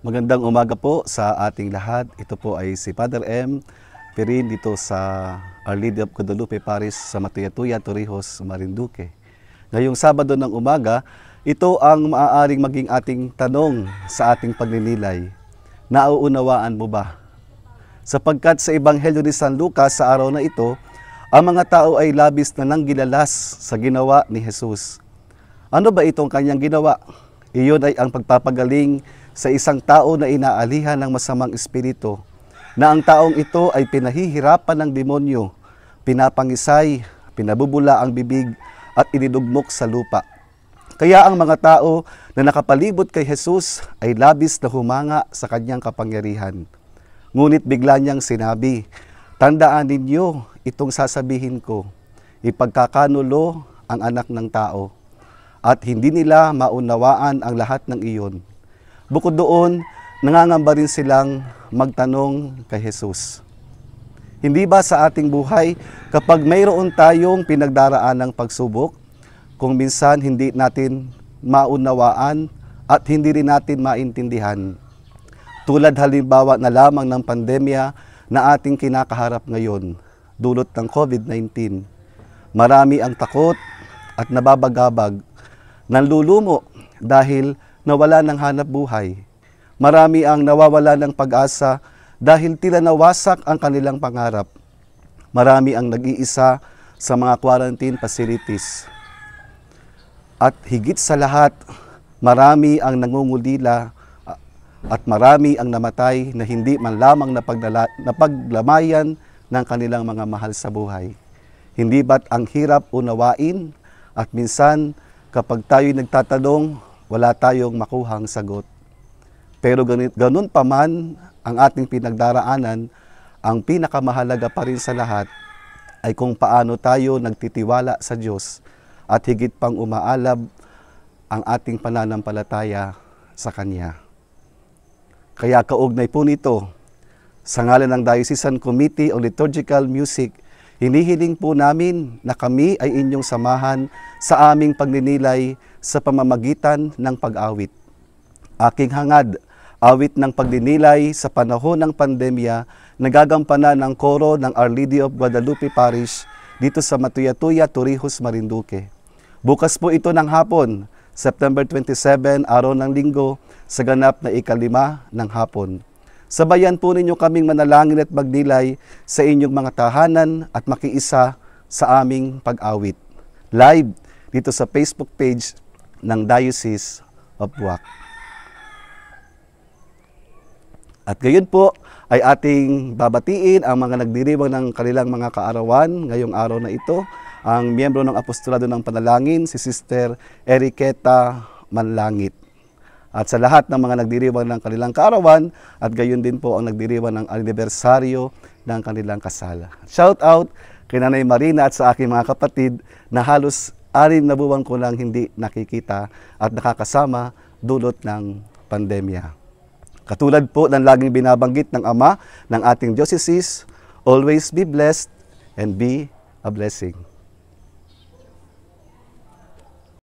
Magandang umaga po sa ating lahat. Ito po ay si Father M. Perin dito sa Our Lady of Guadalupe Paris sa Matuyatuya, Torrijos, Marinduque. Ngayong Sabado ng umaga, ito ang maaaring maging ating tanong sa ating pagninilay. Nauunawaan mo ba? Sapagkat sa Ebanghelyo ni San Lucas sa araw na ito, ang mga tao ay labis na nanggilalas sa ginawa ni Jesus. Ano ba itong kanyang ginawa? Iyon ay ang pagpapagaling sa isang tao na inaalihan ng masamang espiritu na ang taong ito ay pinahihirapan ng demonyo, pinapangisay, pinabubula ang bibig at inidugmok sa lupa. Kaya ang mga tao na nakapalibot kay Jesus ay labis na humanga sa kanyang kapangyarihan. Ngunit bigla niyang sinabi, Tandaan ninyo itong sasabihin ko, ipagkakanulo ang anak ng tao at hindi nila maunawaan ang lahat ng iyon Bukod doon, nangangamba rin silang magtanong kay Jesus. Hindi ba sa ating buhay, kapag mayroon tayong pinagdaraan ng pagsubok, kung minsan hindi natin maunawaan at hindi rin natin maintindihan. Tulad halimbawa na lamang ng pandemya na ating kinakaharap ngayon, dulot ng COVID-19. Marami ang takot at nababagabag, nanlulumo dahil nawala ng hanap buhay. Marami ang nawawala ng pag-asa dahil tila nawasak ang kanilang pangarap. Marami ang nag-iisa sa mga quarantine facilities. At higit sa lahat, marami ang nangungulila at marami ang namatay na hindi man lamang napaglamayan ng kanilang mga mahal sa buhay. Hindi ba't ang hirap unawain at minsan kapag tayo'y nagtatanong wala tayong makuhang sagot. Pero ganun, pa man ang ating pinagdaraanan, ang pinakamahalaga pa rin sa lahat ay kung paano tayo nagtitiwala sa Diyos at higit pang umaalab ang ating pananampalataya sa Kanya. Kaya kaugnay po nito, sa ngalan ng Diocesan Committee on Liturgical Music, hinihiling po namin na kami ay inyong samahan sa aming pagninilay sa pamamagitan ng pag-awit. Aking hangad, awit ng pagdinilay sa panahon ng pandemya nagagampanan ng koro ng Our Lady of Guadalupe Parish dito sa Matuyatuya, Torrijos, Marinduque. Bukas po ito ng hapon, September 27, araw ng linggo, sa ganap na ikalima ng hapon. Sabayan po ninyo kaming manalangin at magdilay sa inyong mga tahanan at makiisa sa aming pag-awit. Live dito sa Facebook page ng Diocese of Buwak. At gayon po ay ating babatiin ang mga nagdiriwang ng kanilang mga kaarawan ngayong araw na ito, ang miyembro ng Apostolado ng Panalangin, si Sister Eriqueta Manlangit. At sa lahat ng mga nagdiriwang ng kanilang kaarawan at gayon din po ang nagdiriwang ng anibersaryo ng kanilang kasal. Shout out kay Nanay Marina at sa aking mga kapatid na halos anim na buwan ko lang hindi nakikita at nakakasama dulot ng pandemya. Katulad po ng laging binabanggit ng Ama ng ating diocese, always be blessed and be a blessing.